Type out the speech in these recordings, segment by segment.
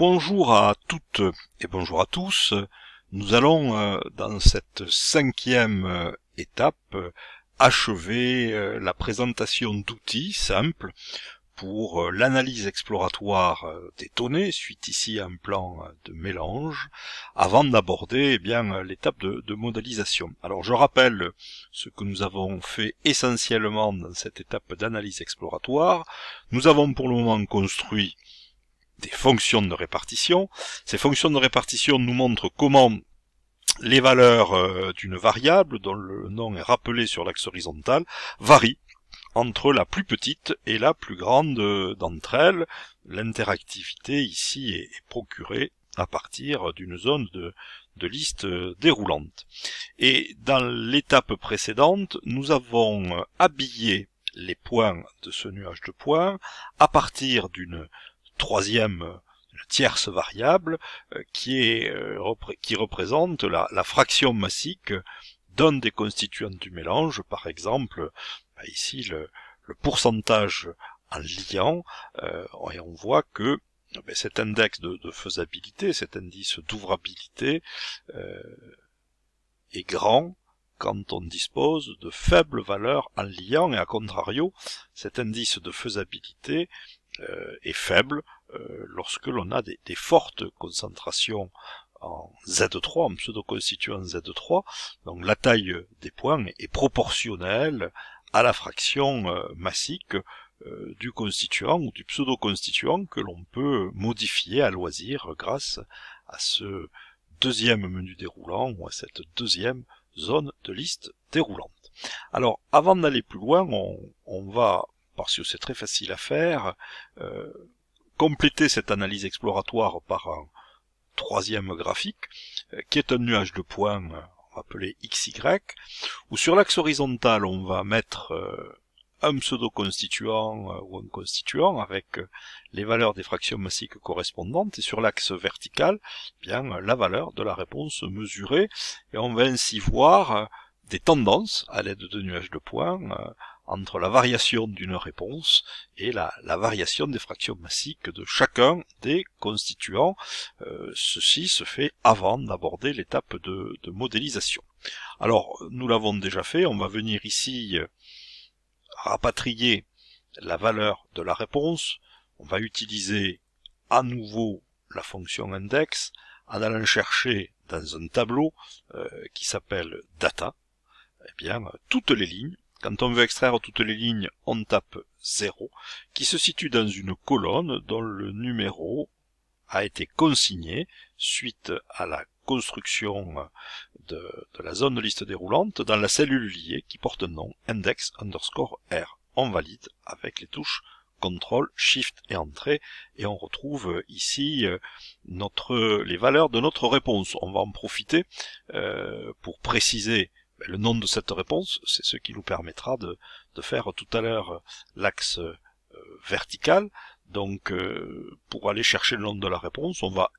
Bonjour à toutes et bonjour à tous. Nous allons, euh, dans cette cinquième euh, étape, euh, achever la présentation d'outils simples pour l'analyse exploratoire des données, suite ici à un plan de mélange, avant d'aborder eh bien l'étape de, de, modélisation. Alors je rappelle ce que nous avons fait essentiellement dans cette étape d'analyse exploratoire. Nous avons pour le moment construit des fonctions de répartition. Ces fonctions de répartition nous montrent comment les valeurs euh, d'une variable, dont le nom est rappelé sur l'axe horizontal, varient entre la plus petite et la plus grande euh, d'entre elles. L'interactivité ici est procurée à partir d'une zone de, de liste euh, déroulante. Et dans l'étape précédente, nous avons habillé les points de ce nuage de points à partir d'une troisième euh, la tierce variable euh, qui, est, euh, qui représente la, fraction massique d'un des constituants du mélange, par exemple, bah, ici le, pourcentage en liant, et on voit que bah, cet index de, faisabilité, cet indice d'ouvrabilité est grand quand on dispose de faibles valeurs en liant, et à contrario, cet indice de faisabilité euh, est faible euh, lorsque l'on a des, fortes concentrations en Z3, en pseudo-constituant Z3. Donc la taille des points est proportionnelle à la fraction euh, massique du constituant ou du pseudo-constituant que l'on peut modifier à loisir grâce à ce deuxième menu déroulant ou à cette deuxième zone de liste déroulante. Alors avant d'aller plus loin, on va parce que c'est très facile à faire. Euh, compléter cette analyse exploratoire par un troisième graphique, euh, qui est un nuage de points, on va euh, appeler XY, où sur l'axe horizontal, on va mettre un pseudo-constituant ou un constituant avec les valeurs des fractions massiques correspondantes et sur l'axe vertical, eh bien la valeur de la réponse mesurée et on va ainsi voir des tendances à l'aide de nuages de points entre la variation d'une réponse et la, variation des fractions massiques de chacun des constituants. Euh, ceci se fait avant d'aborder l'étape de, modélisation. Alors, nous l'avons déjà fait, on va venir ici euh, rapatrier la valeur de la réponse, on va utiliser à nouveau la fonction index en allant chercher dans un tableau euh, qui s'appelle data, eh bien, toutes les lignes quand on veut extraire toutes les lignes, on tape 0, qui se situe dans une colonne dont le numéro a été consigné suite à la construction de, la zone de liste déroulante dans la cellule liée qui porte un nom index underscore R. On valide avec les touches CTRL, SHIFT et Entrée, et on retrouve ici euh, notre, les valeurs de notre réponse. On va en profiter euh, pour préciser ben, le nom de cette réponse, c'est ce qui nous permettra de, faire tout à l'heure euh, l'axe euh, vertical. Donc euh, pour aller chercher le nom de la réponse, on va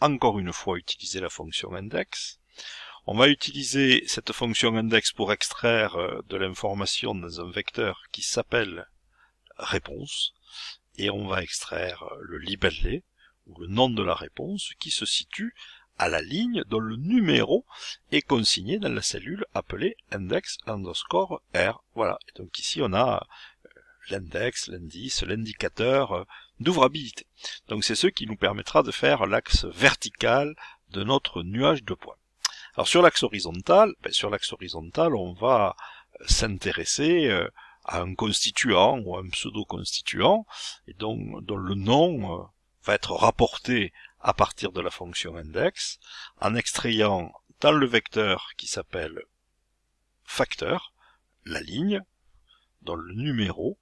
encore une fois utiliser la fonction index. On va utiliser cette fonction index pour extraire de l'information dans un vecteur qui s'appelle réponse et on va extraire le libellé ou le nom de la réponse qui se situe à la ligne dont le numéro est consigné dans la cellule appelée index underscore R. Voilà. Et donc ici, on a euh, l'index, l'indice, l'indicateur euh, d'ouvrabilité. Donc c'est ce qui nous permettra de faire l'axe vertical de notre nuage de points. Alors sur l'axe horizontal, ben, sur l'axe horizontal, on va euh, s'intéresser à un constituant ou un pseudo-constituant, et donc dont le nom va être rapporté à partir de la fonction index en extrayant dans le vecteur qui s'appelle facteur la ligne dont le numéro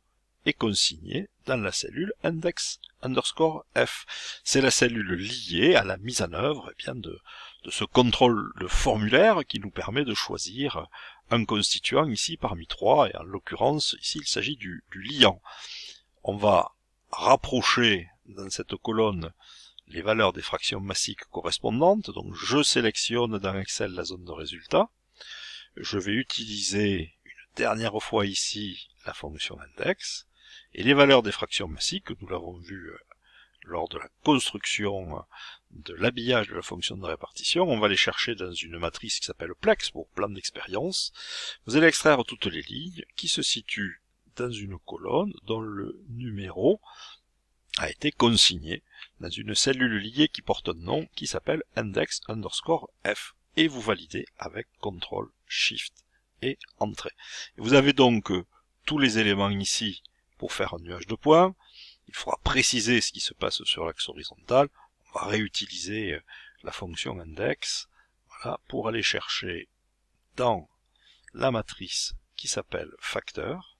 est consigné dans la cellule index underscore f. C'est la cellule liée à la mise en œuvre eh bien, de, ce contrôle de formulaire qui nous permet de choisir un constituant ici parmi trois, et en l'occurrence ici il s'agit du, du liant. On va rapprocher dans cette colonne les valeurs des fractions massiques correspondantes. Donc je sélectionne dans Excel la zone de résultat. Je vais utiliser une dernière fois ici la fonction index. Et les valeurs des fractions massiques, que nous l'avons vu euh, lors de la construction de l'habillage de la fonction de répartition, on va les chercher dans une matrice qui s'appelle Plex pour plan d'expérience. Vous allez extraire toutes les lignes qui se situent dans une colonne dans le numéro a été consigné dans une cellule liée qui porte un nom qui s'appelle index underscore f et vous validez avec CTRL SHIFT et entrée. vous avez donc euh, tous les éléments ici pour faire un nuage de points. Il faudra préciser ce qui se passe sur l'axe horizontal. On va réutiliser euh, la fonction index voilà, pour aller chercher dans la matrice qui s'appelle facteur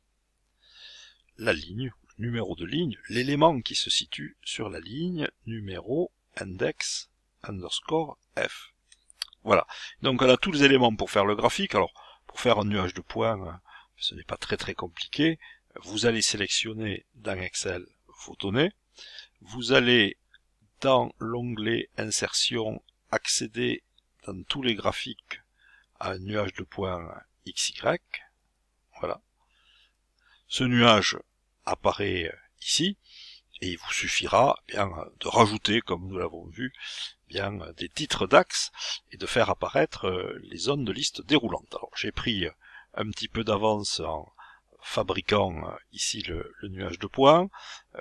la ligne numéro de ligne, l'élément qui se situe sur la ligne numéro index underscore f. Voilà. Donc on a tous les éléments pour faire le graphique. Alors, pour faire un nuage de points, ce n'est pas très très compliqué. Vous allez sélectionner dans Excel vos données. Vous allez dans l'onglet insertion accéder dans tous les graphiques à un nuage de points XY. Voilà. Ce nuage, apparaît euh, ici, et il vous suffira eh bien de rajouter, comme nous l'avons vu, eh bien des titres d'axes et de faire apparaître euh, les zones de liste déroulantes. Alors j'ai pris euh, un petit peu d'avance en fabriquant ici le, nuage de points.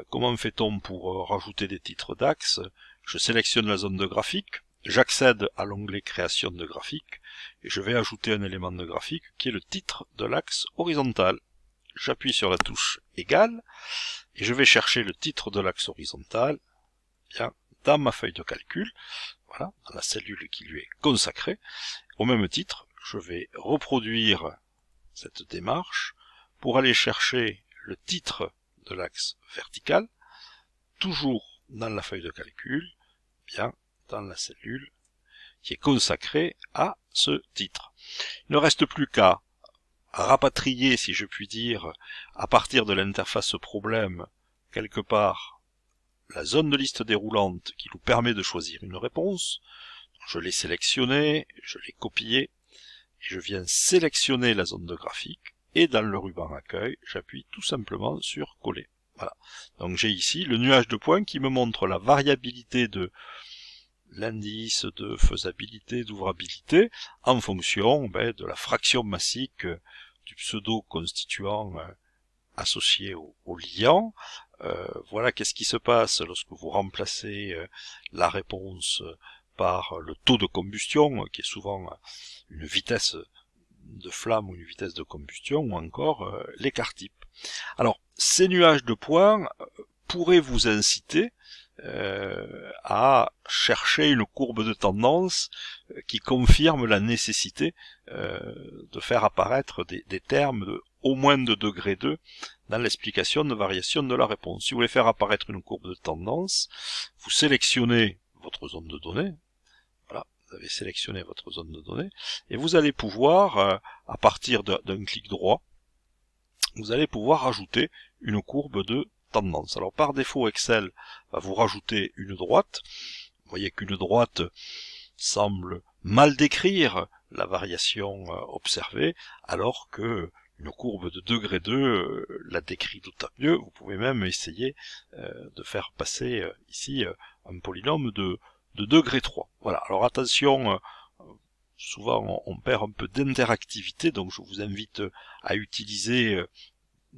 Comment fait-on pour rajouter des titres d'axes Je sélectionne la zone de graphique, j'accède à l'onglet création de graphique et je vais ajouter un élément de graphique qui est le titre de l'axe horizontal j'appuie sur la touche égale, et je vais chercher le titre de l'axe horizontal, bien, dans ma feuille de calcul, voilà, dans la cellule qui lui est consacrée. Au même titre, je vais reproduire cette démarche pour aller chercher le titre de l'axe vertical, toujours dans la feuille de calcul, bien, dans la cellule qui est consacrée à ce titre. Il ne reste plus qu'à rapatrier, si je puis dire, à partir de l'interface problème, quelque part, la zone de liste déroulante qui nous permet de choisir une réponse. Je l'ai sélectionné je l'ai copié et je viens sélectionner la zone de graphique, et dans le ruban accueil, j'appuie tout simplement sur coller. Voilà. Donc j'ai ici le nuage de points qui me montre la variabilité de l'indice de faisabilité, d'ouvrabilité, en fonction ben, de la fraction massique euh, du pseudo-constituant euh, associé au, liant. Euh, voilà qu'est-ce qui se passe lorsque vous remplacez la réponse par le taux de combustion, qui est souvent une vitesse de flamme ou une vitesse de combustion, ou encore l'écart type. Alors, ces nuages de points pourraient vous inciter euh, à chercher une courbe de tendance euh, qui confirme la nécessité euh, de faire apparaître des, termes de au moins de degré 2 dans l'explication de variation de la réponse. Si vous voulez faire apparaître une courbe de tendance, vous sélectionnez votre zone de données, voilà, vous avez sélectionné votre zone de données, et vous allez pouvoir, à partir d'un clic droit, vous allez pouvoir ajouter une courbe de tendance. Alors par défaut, Excel va vous rajouter une droite. Vous voyez qu'une droite semble mal décrire la variation euh, observée, alors que une courbe de degré 2 euh, la décrit d'autant mieux. Vous pouvez même essayer euh, de faire passer ici un polynôme de, de degré 3. Voilà, alors attention, souvent on perd un peu d'interactivité, donc je vous invite à utiliser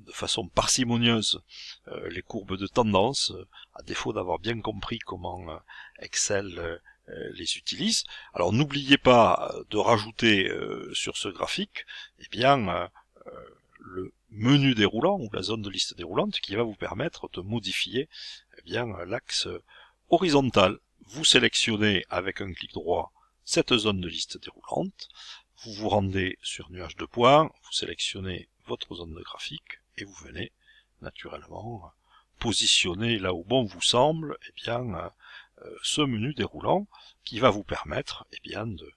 de façon parcimonieuse euh, les courbes de tendance, euh, à défaut d'avoir bien compris comment euh, Excel les utilise. Alors n'oubliez pas de rajouter sur ce graphique eh bien, le menu déroulant ou la zone de liste déroulante qui va vous permettre de modifier eh bien l'axe horizontal. Vous sélectionnez avec un clic droit cette zone de liste déroulante, vous vous rendez sur nuage de points, vous sélectionnez votre zone de graphique, et vous venez naturellement positionner là où bon vous semble eh bien, euh, ce menu déroulant qui va vous permettre eh bien, de,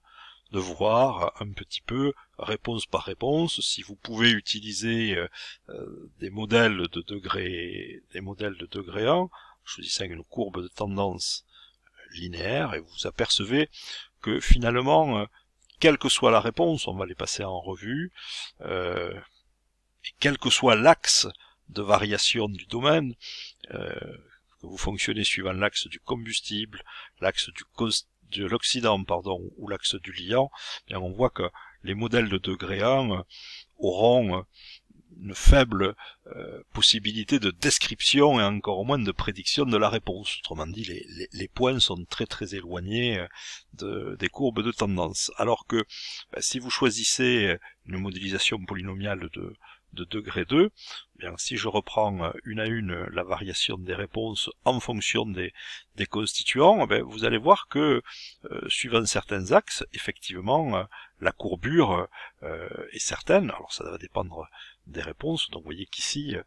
de voir un petit peu réponse par réponse si vous pouvez utiliser euh, euh, des modèles de degré des modèles de degré 1 choisissant une courbe de tendance linéaire et vous apercevez que finalement quelle que soit la réponse on va les passer en revue et quel que soit l'axe de variation du domaine, euh, que vous fonctionnez suivant l'axe du combustible, l'axe de l'occident pardon ou l'axe du liant, eh bien on voit que les modèles de degré 1 auront une faible euh, possibilité de description et encore moins de prédiction de la réponse. Autrement dit, les, points sont très très éloignés euh, de, des courbes de tendance. Alors que ben, si vous choisissez une modélisation polynomiale de, de degré 2, bien, si je reprends euh, une à une euh, la variation des réponses en fonction des, constituants, eh ben, vous allez voir que euh, suivant certains axes, effectivement, la courbure est certaine. Alors ça va dépendre des réponses. Donc vous voyez qu'ici, il y a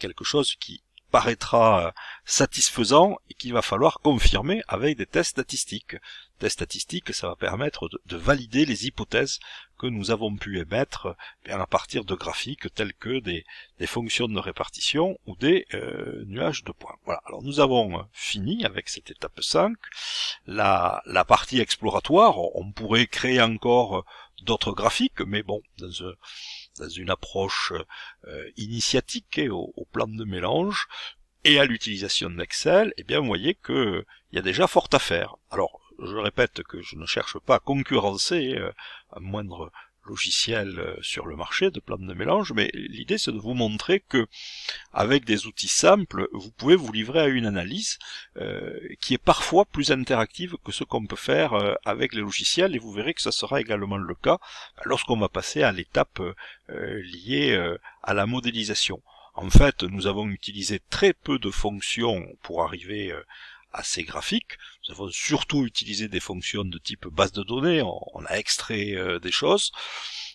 quelque chose qui paraîtra satisfaisant et qu'il va falloir confirmer avec des tests statistiques des statistiques, ça va permettre de, valider les hypothèses que nous avons pu émettre eh à partir de graphiques tels que des, fonctions de répartition ou des euh, nuages de points. Voilà, alors nous avons fini avec cette étape 5. La, partie exploratoire, on pourrait créer encore d'autres graphiques, mais bon, dans, euh, une approche euh, initiatique et au, plan de mélange, et à l'utilisation d'Excel, eh bien, vous voyez que y a déjà fort à faire. Alors, je répète que je ne cherche pas à concurrencer euh, un moindre logiciel euh, sur le marché de plantes de mélange, mais l'idée c'est de vous montrer que avec des outils simples, vous pouvez vous livrer à une analyse euh, qui est parfois plus interactive que ce qu'on peut faire avec les logiciels, et vous verrez que ça sera également le cas lorsqu'on va passer à l'étape liée à la modélisation. En fait, nous avons utilisé très peu de fonctions pour arriver à ces graphiques, surtout utiliser des fonctions de type base de données, on, a extrait euh, des choses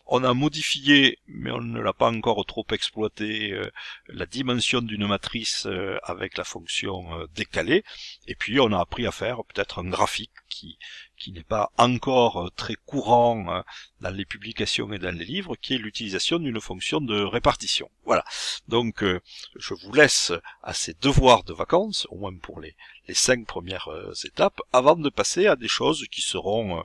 on a modifié, mais on ne l'a pas encore trop exploité, euh, la dimension d'une matrice euh, avec la fonction euh, décalée, et puis on a appris à faire peut-être un graphique qui, qui n'est pas encore très courant hein, dans les publications et dans les livres, qui est l'utilisation d'une fonction de répartition. Voilà. Donc je vous laisse à ces devoirs de vacances, au moins pour les, les cinq premières étapes, avant de passer à des choses qui seront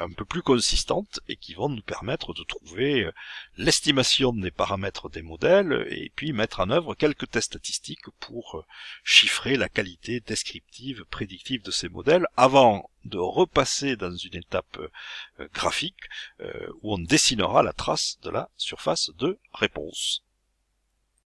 un peu plus consistantes et qui vont nous permettre de trouver euh, l'estimation des paramètres des modèles et puis mettre en œuvre quelques tests statistiques pour euh, chiffrer la qualité descriptive, prédictive de ces modèles avant de repasser dans une étape euh, graphique où on dessinera la trace de la surface de réponse.